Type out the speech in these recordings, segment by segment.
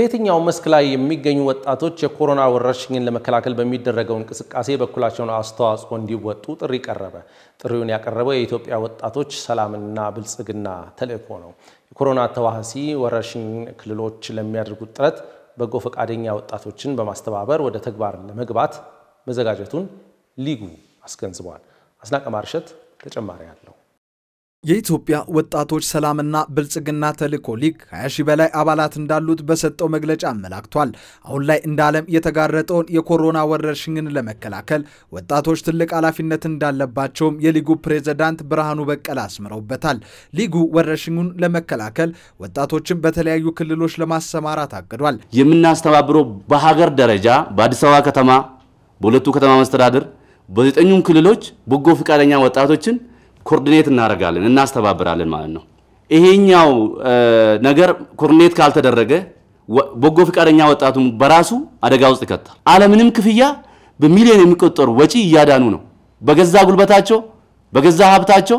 በየትኛው መስክ ላይ የሚገኙ ወጣቶች የኮሮና ወረርሽኝን ለመከላከል በሚደረገው እንቅስቃሴ በኩላቸውን አስተዋጽኦ እንዲወጡ ጥሪ ቀረበ። ጥሪውን ያቀረበው የኢትዮጵያ ወጣቶች ሰላምና ብልጽግና ተልዕኮ ነው። የኮሮና ተዋሲ ወረርሽኝ ክልሎች ለሚያደርጉት ጥረት በጎ ፈቃደኛ ወጣቶችን በማስተባበር ወደ ተግባር ለመግባት መዘጋጀቱን ሊጉ አስገንዝቧል። አስናቀ ማርሸት ተጨማሪ አለው። የኢትዮጵያ ወጣቶች ሰላምና ብልጽግና ተልኮ ሊግ 20 ሺህ በላይ አባላት እንዳሉት በሰጠው መግለጫ አመላክቷል። አሁን ላይ እንደ ዓለም የተጋረጠውን የኮሮና ወረርሽኝን ለመከላከል ወጣቶች ትልቅ ኃላፊነት እንዳለባቸውም የሊጉ ፕሬዝዳንት ብርሃኑ በቀለ አስምረውበታል። ሊጉ ወረርሽኙን ለመከላከል ወጣቶችን በተለያዩ ክልሎች ለማሰማራት አቅዷል። የምናስተባብረው በሀገር ደረጃ በአዲስ አበባ ከተማ፣ በሁለቱ ከተማ መስተዳድር፣ በዘጠኙም ክልሎች በጎ ፈቃደኛ ወጣቶችን ኮርዲኔት እናደርጋለን እናስተባብራለን ማለት ነው። ይሄኛው ነገር ኮርዲኔት ካልተደረገ በጎ ፈቃደኛ ወጣቱን በራሱ አደጋ ውስጥ ይከታል። አለምንም ክፍያ በሚሊዮን የሚቆጠሩ ወጪ እያዳኑ ነው። በገዛ ጉልበታቸው፣ በገዛ ሀብታቸው፣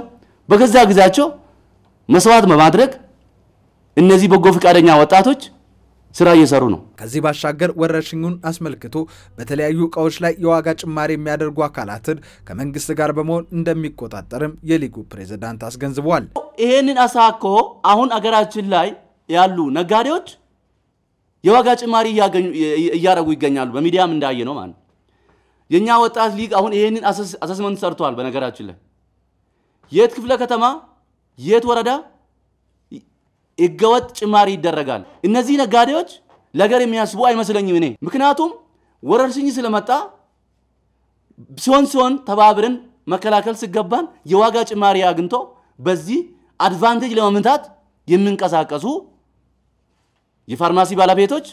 በገዛ ጊዜያቸው መስዋዕት በማድረግ እነዚህ በጎ ፈቃደኛ ወጣቶች ስራ እየሰሩ ነው። ከዚህ ባሻገር ወረርሽኙን አስመልክቶ በተለያዩ እቃዎች ላይ የዋጋ ጭማሪ የሚያደርጉ አካላትን ከመንግስት ጋር በመሆን እንደሚቆጣጠርም የሊጉ ፕሬዝዳንት አስገንዝቧል። ይህንን አሳኮ አሁን አገራችን ላይ ያሉ ነጋዴዎች የዋጋ ጭማሪ እያደረጉ ይገኛሉ። በሚዲያም እንዳየ ነው ማለት የእኛ ወጣት ሊግ አሁን ይህንን አሰስመንት ሰርቷል። በነገራችን ላይ የት ክፍለ ከተማ የት ወረዳ ህገወጥ ጭማሪ ይደረጋል። እነዚህ ነጋዴዎች ለገር የሚያስቡ አይመስለኝም እኔ ምክንያቱም ወረርሽኝ ስለመጣ ሲሆን ሲሆን ተባብረን መከላከል ሲገባን የዋጋ ጭማሪ አግኝቶ በዚህ አድቫንቴጅ ለመምታት የሚንቀሳቀሱ የፋርማሲ ባለቤቶች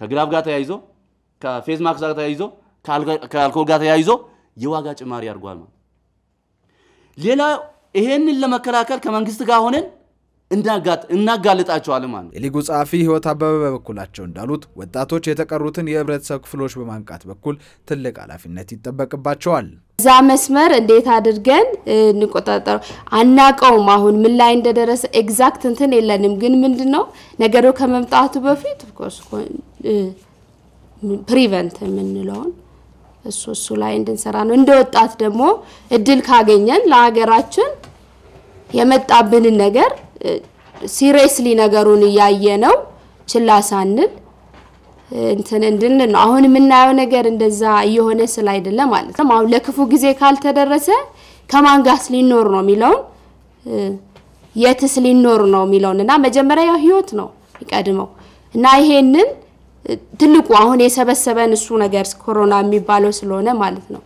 ከግራፍ ጋር ተያይዞ ከፌዝ ማክስ ጋር ተያይዞ ከአልኮል ጋር ተያይዞ የዋጋ ጭማሪ አድርጓል ማለት ሌላ ይሄንን ለመከላከል ከመንግስት ጋር ሆነን እናጋልጣቸዋል ማለት ነው። የሊጉ ጸሐፊ ህይወት አበበ በበኩላቸው እንዳሉት ወጣቶች የተቀሩትን የህብረተሰብ ክፍሎች በማንቃት በኩል ትልቅ ኃላፊነት ይጠበቅባቸዋል። እዛ መስመር እንዴት አድርገን እንቆጣጠሩ አናቀውም። አሁን ምን ላይ እንደደረሰ ኤግዛክት እንትን የለንም። ግን ምንድን ነው ነገሩ ከመምጣቱ በፊት ፕሪቨንት የምንለውን እሱ እሱ ላይ እንድንሰራ ነው። እንደ ወጣት ደግሞ እድል ካገኘን ለሀገራችን የመጣብንን ነገር ሲሪየስሊ ነገሩን እያየ ነው ችላ ሳንል እንትን ነው። አሁን የምናየው ነገር እንደዛ እየሆነ ስለ አይደለም ማለት ነው። አሁን ለክፉ ጊዜ ካልተደረሰ ከማን ጋርስ ሊኖር ነው የሚለውን የትስ ሊኖር ነው የሚለውን እና መጀመሪያ ያው ህይወት ነው የሚቀድመው እና ይሄንን ትልቁ አሁን የሰበሰበን እሱ ነገር ኮሮና የሚባለው ስለሆነ ማለት ነው።